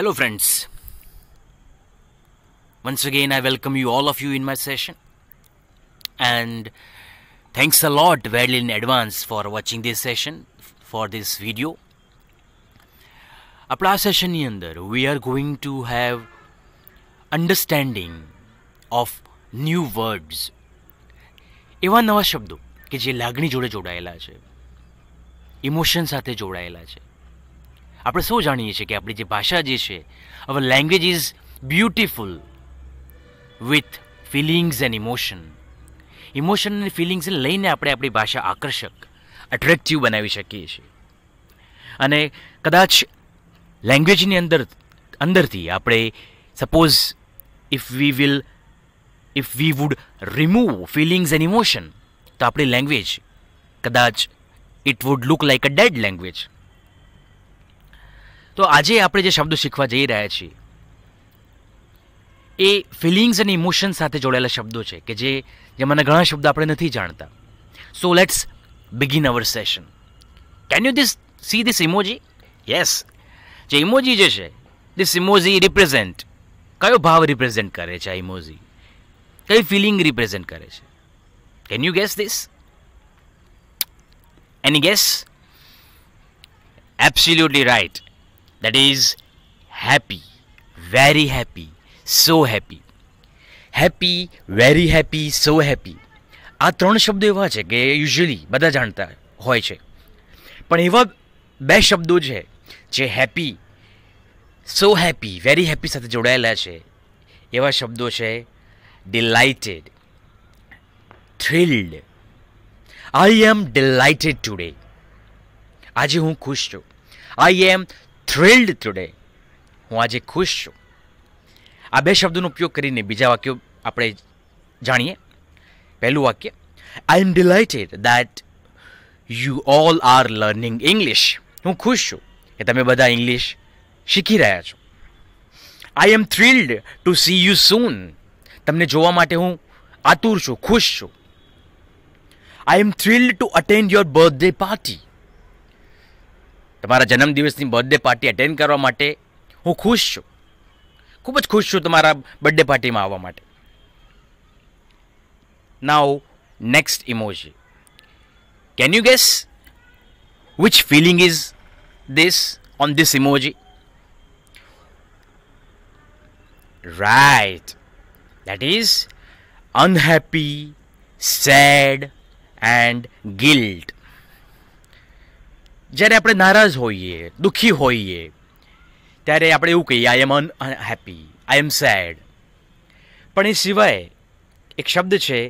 Hello friends. Once again I welcome you all of you in my session and thanks a lot well in advance for watching this session for this video. આપણા session સેશનની We are going to have understanding of new words. Words એવા નવા શબ્દો કે જે લાગણી જોડે જોડાયેલા છે ઇમોશન સાથે જોડાયેલા છે આપણે શું જાણીએ છીએ કે આપણી જે ભાષા જે છે our language is beautiful with feelings and emotion emotion અને ફિલિંગ્સને લઈને આપણે આપણી ભાષા આકર્ષક એટ્રેક્ટિવ બનાવી શકીએ છીએ અને કદાચ લેંગ્વેજની અંદર અંદરથી આપણે suppose if we will if we would remove feelings and emotion તો આપણી લેંગ્વેજ કદાચ it would look like a dead language તો આજે આપણે જે શબ્દો શીખવા જઈ રહ્યા છીએ એ ફિલિંગ્સ અને ઇમોશન સાથે જોડાયેલા શબ્દો છે કે જે જેમાંના ઘણા શબ્દ આપણે નથી જાણતા so let's begin our session can you this see this emoji yes જે ઇમોજી જે છે ધીસ ઇમોજી રિપ્રેઝેન્ટ કયો ભાવ રિપ્રેઝેન્ટ કરે છે આ ઇમોજી કઈ ફિલિંગ રિપ્રેઝેન્ટ કરે છે can you guess this any guess absolutely right that is happy very happy so happy happy very happy so happy આ ત્રણ શબ્દો એવા છે કે યુઝ્યુઅલી બધા જાણતા હોય છે પણ એવા બે શબ્દો છે જે happy so happy very happy સાથે જોડાયેલા છે એવા શબ્દો છે delighted thrilled I am delighted today આજે હું ખુશ છું આઈ એમ થ્રિલ્ડ ટુડે હું આજે ખુશ છું આ બે શબ્દોનો ઉપયોગ કરીને બીજા વાક્યો આપણે જાણીએ પહેલું વાક્ય I am delighted that you all are learning English હું ખુશ છું કે તમે બધા ઇંગ્લિશ શીખી રહ્યા છો I am thrilled to see you soon તમને જોવા માટે હું આતુર છું ખુશ છું I am thrilled to attend your birthday party तरह जन्मदिवस बर्थडे पार्टी एटेन्ड करने हूँ खुश छु खूबज खुश छू तरा बर्थडे पार्टी में आवा now next emoji can you guess which feeling is this on this emoji right that is unhappy sad and guilt જ્યારે આપણે નારાજ હોઈએ દુઃખી હોઈએ ત્યારે આપણે એવું કહીએ આઈ એમ અન હેપી આઈ એમ સેડ પણ એ સિવાય એક શબ્દ છે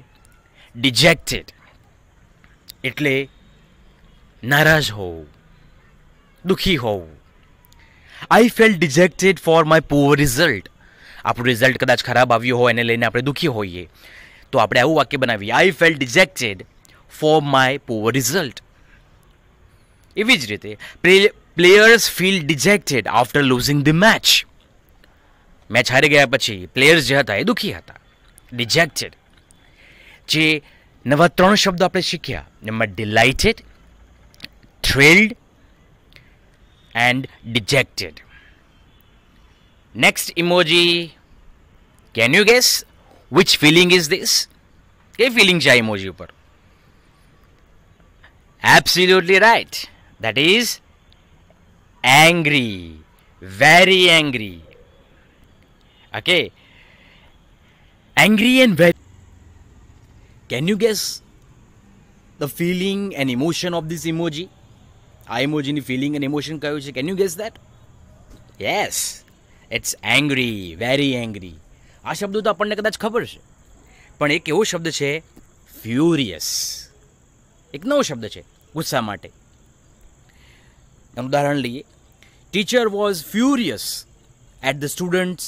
ડિજેક્ટેડ એટલે નારાજ હોવું દુઃખી હોવું I feel dejected for my poor result આપણું રિઝલ્ટ કદાચ ખરાબ આવ્યું હોય એને લઈને આપણે દુઃખી હોઈએ તો આપણે આવું વાક્ય બનાવીએ I feel dejected for my poor result એવી જ રીતે players feel dejected after losing the match match હારી ગયા પછી પ્લેયર્સ જે હતા એ દુઃખી હતા ડિજેક્ટેડ જે નવા ત્રણ શબ્દો આપણે શીખ્યા એમાં delighted thrilled and dejected next emoji can you guess which feeling is this એ ફિલિંગ છે આ ઇમોજી ઉપર absolutely right that is angry, very angry. Okay, angry and very. Can you guess the feeling and emotion of this emoji? આ ઇમોજીની feeling and emotion કયું છે can you guess that yes it's angry very angry આ શબ્દો તો આપણને કદાચ ખબર છે પણ એક એવો શબ્દ છે ફ્યુરિયસ એક નવો શબ્દ છે ગુસ્સા માટે એનું ઉદાહરણ લઈએ teacher was furious at the students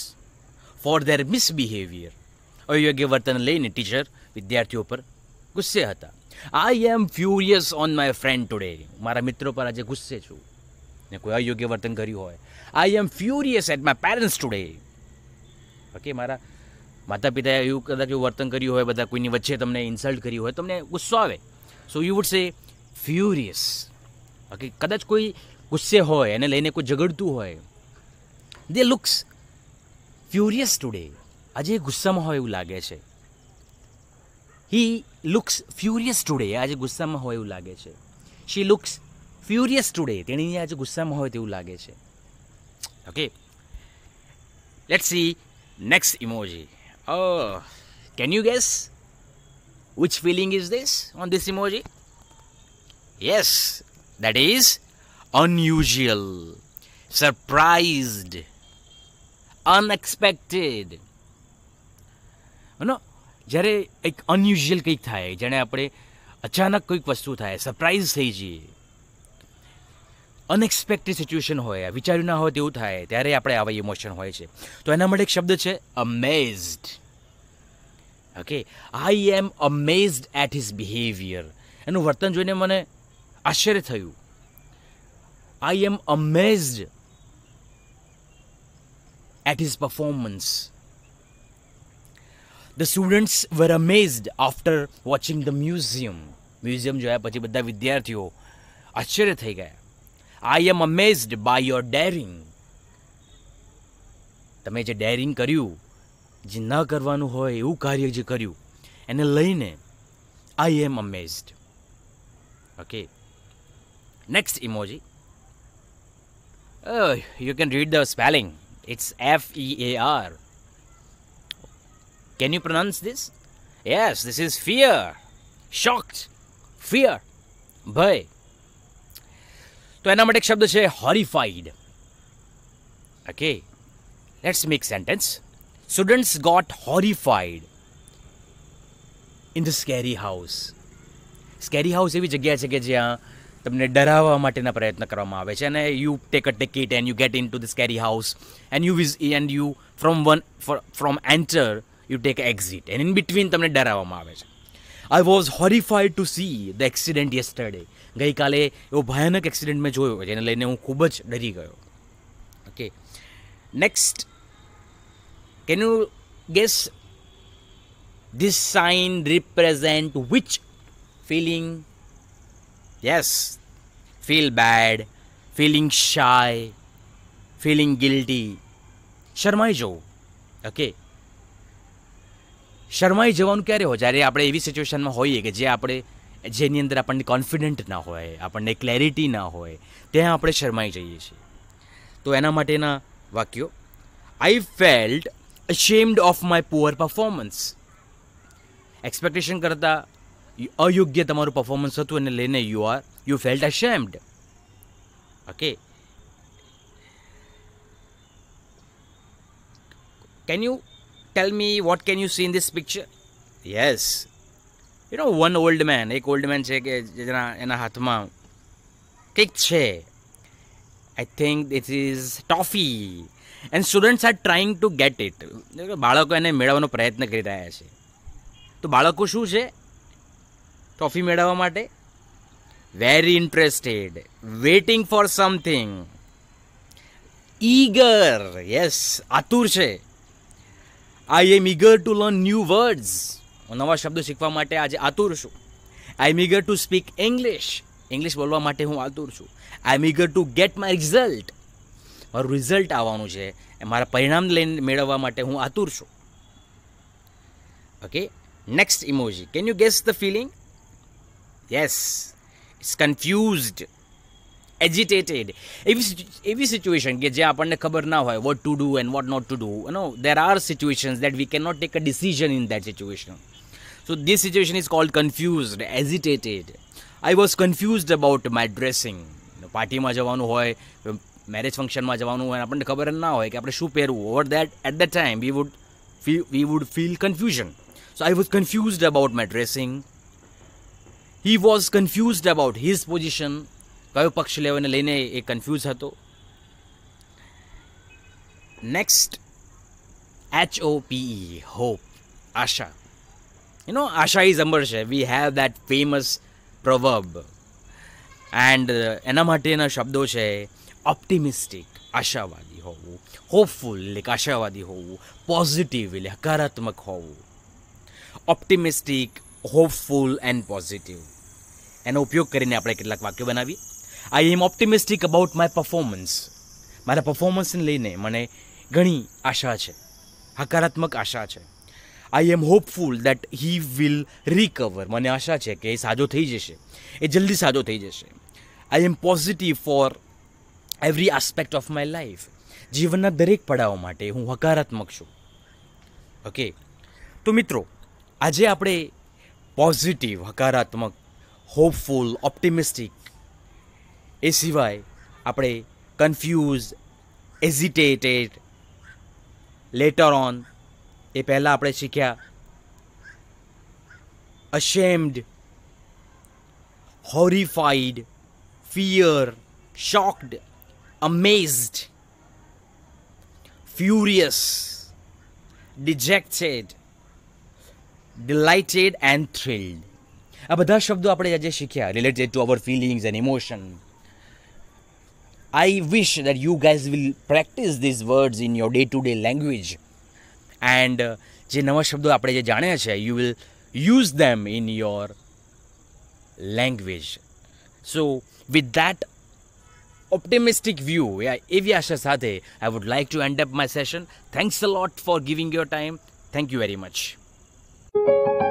for their misbehaviour અયોગ્ય વર્તન લઈને ટીચર વિદ્યાર્થીઓ પર ગુસ્સે હતા I am furious on my friend today મારા મિત્રો પર આજે ગુસ્સે છું ને કોઈ અયોગ્ય વર્તન કર્યું હોય I am furious at my parents today okay મારા માતા પિતાએ એવું કદાચ એવું વર્તન કર્યું હોય બધા કોઈની વચ્ચે તમને ઇન્સલ્ટ કર્યું હોય તમને ગુસ્સો આવે so you would say furious બાકી કદાચ કોઈ ગુસ્સે હોય એને લઈને કોઈ ઝઘડતું હોય દે લુક્સ ફ્યુરિયસ ટુડે આજે ગુસ્સામાં હોય એવું લાગે છે હી લુક્સ ફ્યુરિયસ ટુડે આજે ગુસ્સામાં હોય એવું લાગે છે શી લુક્સ ફ્યુરિયસ ટુડે તેણીને આજે ગુસ્સામાં હોય તેવું લાગે છે okay let see next emoji oh can you guess which feeling is this on this emoji yes that that is unusual, surprised, unexpected. જ્યારે એક અનયુઝ્યુઅલ કંઈક થાય જેને આપણે અચાનક કોઈક વસ્તુ થાય સરપ્રાઇઝ થઈ જઈએ અનએક્સપેક્ટેડ સિચ્યુએશન હોય વિચાર્યું ના હોય તેવું થાય ત્યારે આપણે આવા ઇમોશન હોય છે તો એના માટે એક શબ્દ છે amazed okay I am amazed at his behaviour એનું વર્તન જોઈને મને આશ્ચર્ય થયું I am amazed at his performance. The students were amazed after watching the museum museum જોયા પછી બધા વિદ્યાર્થીઓ આશ્ચર્ય થઈ ગયા I am amazed by your daring તમે જે ડેરિંગ કર્યું જે ન કરવાનું હોય એવું કાર્ય જે કર્યું એને લઈને I am amazed okay Next emoji. Oh, you can read the spelling. It's F E A R. Can you pronounce this? Yes, this is fear. Shocked. Fear. Bhai. So, anamatic shabd is horrified. Okay. Let's make sentence. Students got horrified in the scary house. Scary house is a place તમને ડરાવવા માટેના પ્રયત્ન કરવામાં આવે છે અને you take a ticket and you get into the scary house and you with and you from one from enter you take exit and in between તમને ડરાવવામાં આવે છે I was horrified to see the accident yesterday ગઈકાલે એવો ભયાનક accident મેં જોયો જેને લઈને હું ખૂબ જ ડરી ગયો okay next can you guess this sign represent which feeling Yes, feel bad, feeling shy, feeling guilty. શરમાઈ જવું ઓકે શરમાઈ જવાનું ક્યારે હોય જ્યારે આપણે એવી સિચ્યુએશનમાં હોઈએ કે જે આપણે જેની અંદર આપણને કોન્ફિડન્ટ ના હોય આપણને ક્લેરિટી ના હોય ત્યાં આપણે શરમાઈ જઈએ છીએ તો એના માટેના વાક્યો I felt ashamed of my poor performance expectation કરતાં અયોગ્ય તમારું પરફોર્મન્સ હતું એને લઈને you are you felt ashamed okay can you tell me what can you see in this picture yes you know one old man એક old man છે કે જેના એના હાથમાં કંઈક છે I think this is toffee and students are trying to get it બાળકો એને મેળવવાનો પ્રયત્ન કરી રહ્યા છે તો બાળકો શું છે ટ્રોફી મેળવવા માટે very interested waiting for something eager yes આતુર છે I am eager to learn new words હું નવા શબ્દો શીખવા માટે આજે આતુર છું I am eager to speak English English બોલવા માટે હું આતુર છું I am eager to get my result મારું રિઝલ્ટ આવવાનું છે મારા પરિણામ લઈને મેળવવા માટે હું આતુર છું okay next emoji can you guess the feeling yes it's confused agitated every, every situation ke je apanne khabar na hoy what to do and what not to do you know there are situations that we cannot take a decision in that situation so this situation is called confused agitated i was confused about my dressing party ma javanu hoy marriage ફંક્શનમાં જવાનું હોય આપણને ખબર ના હોય કે આપણે શું પહેરવું that, at that time, we would would we would feel confusion so I was confused about my dressing he was confused about his position કયો પક્ષ લેવાને લઈને એ કન્ફ્યુઝ હતો next H O P E hope આશા યુ નો આશા is અમર છે we have that famous proverb and એના માટેના શબ્દો છે ઓપ્ટિમિસ્ટિક આશાવાદી હોવું હોપફુલ એટલે આશાવાદી હોવું પોઝિટિવ એટલે હકારાત્મક હોવું ઓપ્ટિમિસ્ટિક હોપફુલ એન્ડ પોઝિટિવ એનો ઉપયોગ કરીને આપણે કેટલાક વાક્યો બનાવીએ I am optimistic about my performance મારા પરફોર્મન્સને લઈને મને ઘણી આશા છે હકારાત્મક આશા છે I am hopeful that he will recover મને આશા છે કે એ સાજો થઈ જશે એ જલ્દી સાજો થઈ જશે I am positive for every aspect of my life જીવનના દરેક પડાવ માટે હું હકારાત્મક છું ઓકે તો મિત્રો આજે આપણે પોઝિટિવ હકારાત્મક હોપફુલ ઓપ્ટિમિસ્ટિક એ સિવાય આપણે કન્ફ્યુઝ એઝિટેટેડ લેટર ઓન એ પહેલાં આપણે શીખ્યા ashamed horrified fear shocked amazed furious dejected delighted and thrilled આ બધા શબ્દો આપણે આજે શીખ્યા related to our feelings and emotion I wish that you guys will practice this words in your day to day language and જે નવા શબ્દો આપણે જે જાણ્યા છે you will use them in your language so with that optimistic view yeah એવી આશા સાથે i would like to end up my session thanks a lot for giving your time thank you very much Thank you.